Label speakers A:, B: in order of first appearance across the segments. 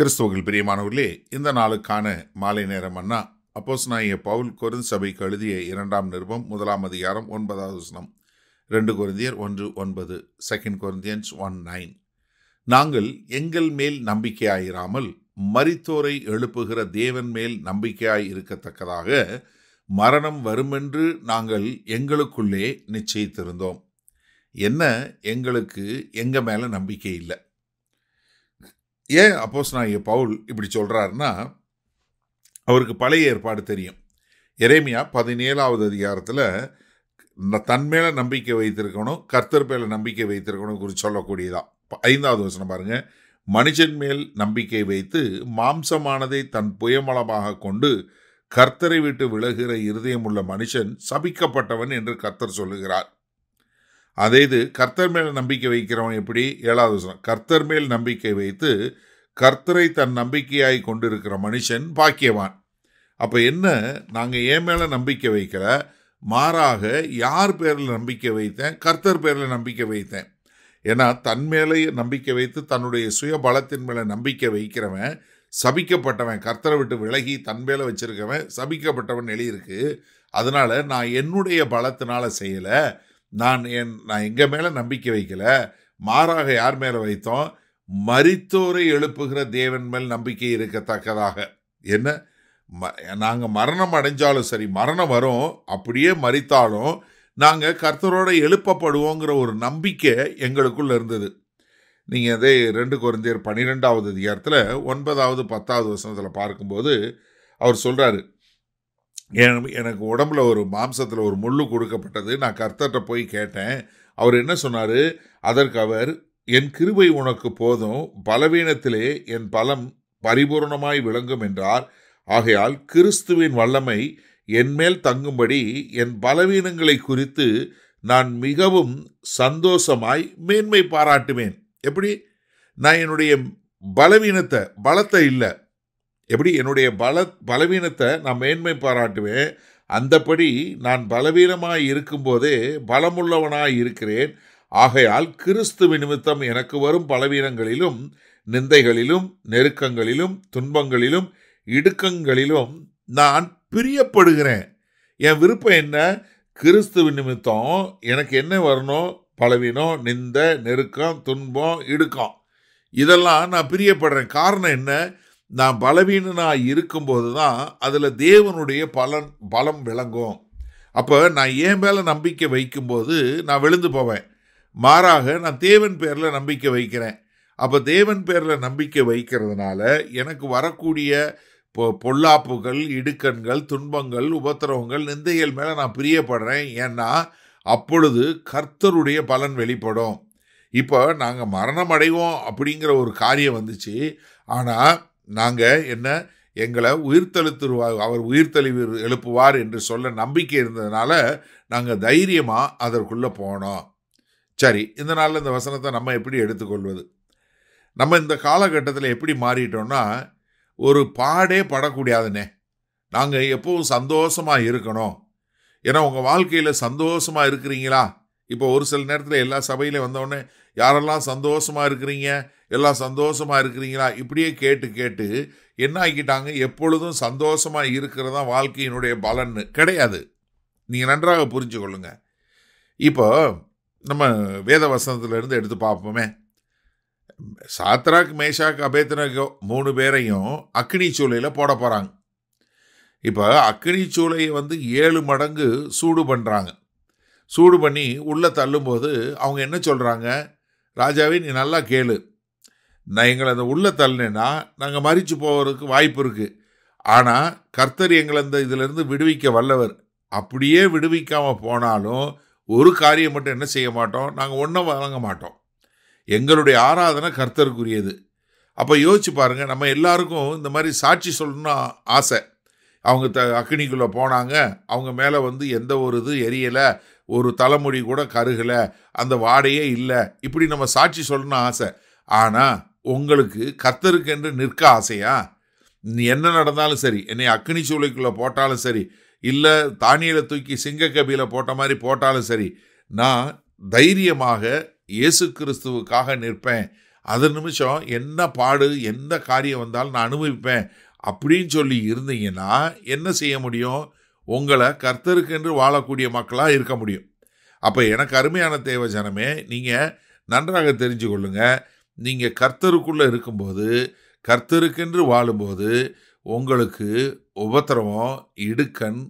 A: கிறிஸ்துவர்கள் பிரியமானவர்களே இந்த நாளுக்கான மாலை நேரம் அண்ணா அப்போஸ் நாய பவுல் கொருந்து சபைக்கு எழுதிய இரண்டாம் நிருபம் முதலாம் அதிகாரம் ஒன்பதாவது வசனம் ரெண்டு குருந்தியர் ஒன்று ஒன்பது செகண்ட் குருந்தியன்ஸ் ஒன் நைன் நாங்கள் எங்கள் மேல் நம்பிக்கையாயிராமல் மரித்தோரை எழுப்புகிற தேவன் மேல் நம்பிக்கையாய் இருக்கத்தக்கதாக மரணம் வருமென்று நாங்கள் எங்களுக்குள்ளே நிச்சயித்திருந்தோம் என்ன எங்களுக்கு எங்கள் மேலே நம்பிக்கை இல்லை ஏன் அப்போஸ் நான் பவுல் இப்படி சொல்கிறாருன்னா அவருக்கு பழைய ஏற்பாடு தெரியும் எரேமியா பதினேழாவது அதிகாரத்தில் தன் மேலே நம்பிக்கை வைத்திருக்கணும் கர்த்தர் மேலே நம்பிக்கை வைத்திருக்கணும் குறித்து சொல்லக்கூடியதான் ஐந்தாவது வசனம் பாருங்கள் மனுஷன் மேல் நம்பிக்கை வைத்து மாம்சமானதை தன் புயமளமாக கொண்டு கர்த்தரை விட்டு விலகிற இருதயம் உள்ள மனுஷன் சபிக்கப்பட்டவன் என்று கர்த்தர் சொல்லுகிறார் அதே இது கர்த்தர் மேல் நம்பிக்கை வைக்கிறவன் எப்படி ஏழாவது கர்த்தர் மேல் நம்பிக்கை வைத்து கர்த்தரை தன் நம்பிக்கையாய் கொண்டிருக்கிற மனுஷன் பாக்கியவான் அப்போ என்ன நாங்கள் ஏன் மேலே நம்பிக்கை வைக்கிற மாறாக யார் பேரில் நம்பிக்கை வைத்தேன் கர்த்தர் பேரில் நம்பிக்கை வைத்தேன் ஏன்னா தன் மேலே நம்பிக்கை வைத்து தன்னுடைய சுய பலத்தின் மேலே நம்பிக்கை வைக்கிறவன் சபிக்கப்பட்டவன் கர்த்தரை விட்டு விலகி தன் மேலே வச்சுருக்கவன் சபிக்கப்பட்டவன் எழுதியிருக்கு அதனால் நான் என்னுடைய பலத்தினால் செய்யலை நான் என் நான் எங்கள் மேலே நம்பிக்கை வைக்கலை மாறாக யார் மேலே வைத்தோம் மரித்தோரை எழுப்புகிற தேவன் மேல் நம்பிக்கை இருக்கத்தக்கதாக என்ன ம நாங்கள் மரணம் அடைஞ்சாலும் சரி மரணம் வரும் அப்படியே மறித்தாலும் நாங்கள் கர்த்தரோட எழுப்பப்படுவோங்கிற ஒரு நம்பிக்கை எங்களுக்குள்ள இருந்தது நீங்கள் அதே ரெண்டு குறைஞ்சர் பன்னிரெண்டாவது அதிகாரத்தில் ஒன்பதாவது பத்தாவது வசனத்தில் பார்க்கும்போது அவர் சொல்கிறாரு எனக்கு உடம்புல ஒரு மாம்சத்தில் ஒரு முள்ளு கொடுக்கப்பட்டது நான் கர்த்தர்கிட்ட போய் கேட்டேன் அவர் என்ன சொன்னார் அதற்கு அவர் என் கிருபை உனக்கு போதும் பலவீனத்திலே என் பலம் பரிபூர்ணமாய் விளங்கும் என்றார் ஆகையால் கிறிஸ்துவின் வல்லமை என்மேல் தங்கும்படி என் பலவீனங்களை குறித்து நான் மிகவும் சந்தோஷமாய் மேன்மை பாராட்டுவேன் எப்படி நான் என்னுடைய பலவீனத்தை பலத்தை இல்லை எப்படி என்னுடைய பல பலவீனத்தை நான் மேன்மை பாராட்டுவேன் அந்தபடி நான் பலவீனமாக இருக்கும்போதே பலமுள்ளவனாக இருக்கிறேன் ஆகையால் கிறிஸ்து நிமித்தம் எனக்கு வரும் பலவீனங்களிலும் நிந்தைகளிலும் நெருக்கங்களிலும் துன்பங்களிலும் இடுக்கங்களிலும் நான் பிரியப்படுகிறேன் என் விருப்பம் என்ன கிறிஸ்து நிமித்தம் எனக்கு என்ன வரணும் பலவீனம் நிந்த நெருக்கம் துன்பம் இடுக்கம் இதெல்லாம் நான் பிரியப்படுறேன் காரணம் என்ன நான் பலவீனனாக இருக்கும்போது தான் அதில் தேவனுடைய பலன் பலம் விளங்கும் அப்போ நான் ஏன் மேலே நம்பிக்கை வைக்கும்போது நான் விழுந்து போவேன் மாறாக நான் தேவன் பேரில் நம்பிக்கை வைக்கிறேன் அப்போ தேவன் பேரில் நம்பிக்கை வைக்கிறதுனால எனக்கு வரக்கூடிய இப்போ பொல்லாப்புகள் இடுக்கண்கள் துன்பங்கள் உபத்திரவங்கள் நிந்தைகள் மேலே நான் பிரியப்படுறேன் ஏன்னா அப்பொழுது கர்த்தருடைய பலன் வெளிப்படும் இப்போ நாங்கள் மரணம் அடைவோம் அப்படிங்கிற ஒரு காரியம் வந்துச்சு ஆனால் நாங்கள் என்ன எங்களை உயிர்த்தெழுத்துருவா அவர் உயிர்த்தெளிவு எழுப்புவார் என்று சொல்ல நம்பிக்கை இருந்ததுனால நாங்கள் தைரியமாக அதற்குள்ளே போனோம் சரி இந்த நாளில் இந்த வசனத்தை நம்ம எப்படி எடுத்துக்கொள்வது நம்ம இந்த காலகட்டத்தில் எப்படி மாறிட்டோம்னா ஒரு பாடே படக்கூடாதுனே நாங்கள் எப்பவும் சந்தோஷமாக இருக்கணும் ஏன்னா உங்கள் வாழ்க்கையில் சந்தோஷமாக இருக்கிறீங்களா இப்போ ஒரு சில நேரத்தில் எல்லா சபையிலையும் வந்தோடனே யாரெல்லாம் சந்தோஷமாக இருக்கிறீங்க எல்லாம் சந்தோஷமாக இருக்கிறீங்களா இப்படியே கேட்டு கேட்டு என்ன ஆக்கிட்டாங்க எப்பொழுதும் சந்தோஷமாக இருக்கிறதா வாழ்க்கையினுடைய பலன்னு கிடையாது நீங்கள் நன்றாக புரிஞ்சு கொள்ளுங்கள் இப்போ நம்ம வேத வசனத்துலேருந்து எடுத்து பார்ப்போமே சாத்ராக் மேஷாக் அபேத்தனகோ மூணு பேரையும் அக்னி சூளையில் போட போகிறாங்க இப்போ அக்னி சூளையை வந்து ஏழு மடங்கு சூடு பண்ணுறாங்க சூடு பண்ணி உள்ளே தள்ளும்போது அவங்க என்ன சொல்கிறாங்க ராஜாவே நீ நல்லா கேளு நான் எங்களை அந்த உள்ளே தள்ளினேன்னா நாங்கள் மறித்து போகிறதுக்கு வாய்ப்பு இருக்குது ஆனால் கர்த்தர் எங்களை அந்த இதிலிருந்து விடுவிக்க வல்லவர் அப்படியே விடுவிக்காமல் போனாலும் ஒரு காரியம் மட்டும் என்ன செய்ய மாட்டோம் நாங்கள் ஒன்றும் வழங்க மாட்டோம் எங்களுடைய ஆராதனை கர்த்தருக்குரியது அப்போ யோசிச்சு பாருங்கள் நம்ம எல்லாருக்கும் இந்த மாதிரி சாட்சி சொல்லணும்னா ஆசை அவங்க த அக்னிக்குள்ளே போனாங்க அவங்க மேலே வந்து எந்த ஒரு இது எரியலை ஒரு தலைமுடி கூட கருகலை அந்த வாடையே இல்லை இப்படி நம்ம சாட்சி சொல்லணும்னு ஆசை ஆனால் உங்களுக்கு கத்தருக்கு என்று நிற்க ஆசையா என்ன நடந்தாலும் சரி என்னை அக்னி சூளைக்குள்ளே போட்டாலும் சரி இல்லை தானியில தூக்கி சிங்கக்கபியில் போட்ட மாதிரி போட்டாலும் சரி நான் தைரியமாக இயேசு கிறிஸ்துவுக்காக நிற்பேன் அது நிமிஷம் என்ன பாடு எந்த காரியம் வந்தாலும் நான் அனுபவிப்பேன் அப்படின்னு சொல்லி இருந்தீங்கன்னா என்ன செய்ய முடியும் உங்களை கர்த்தருக்கென்று வாழக்கூடிய மக்களாக இருக்க முடியும் அப்போ எனக்கு அருமையான தேவ ஜனமே நீங்கள் நன்றாக தெரிஞ்சு கொள்ளுங்கள் நீங்கள் கர்த்தருக்குள்ளே இருக்கும்போது கர்த்தருக்கென்று வாழும்போது உங்களுக்கு உபத்திரவம் இடுக்கண்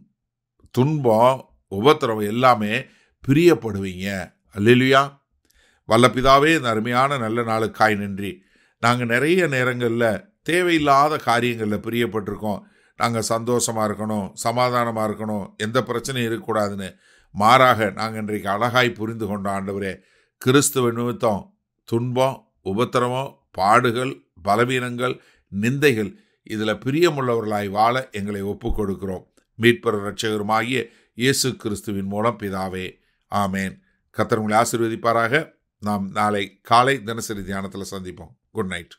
A: துன்பம் உபத்திரவம் எல்லாமே பிரியப்படுவீங்க அல்லா வல்லப்பிதாவே இந்த அருமையான நல்ல நாளுக்காய் நன்றி நாங்கள் நிறைய நேரங்களில் தேவையில்லாத காரியங்களில் பிரியப்பட்டிருக்கோம் நாங்கள் சந்தோஷமாக இருக்கணும் சமாதானமாக இருக்கணும் எந்த பிரச்சனையும் இருக்கக்கூடாதுன்னு மாறாக நாங்கள் இன்றைக்கு அழகாய் புரிந்து கொண்டோம் ஆண்டவரே கிறிஸ்துவ நிமித்தம் துன்பம் உபத்திரவம் பாடுகள் பலவீனங்கள் நிந்தைகள் இதில் பிரியமுள்ளவர்களாய் வாழ எங்களை ஒப்புக் கொடுக்கிறோம் மீட்பர் இரட்சகருமாகிய இயேசு கிறிஸ்துவின் மூலம் பிதாவே ஆமேன் கத்தர் உங்களை ஆசீர்வதிப்பாராக நாம் நாளை காலை தினசரி தியானத்தில் சந்திப்போம் குட் நைட்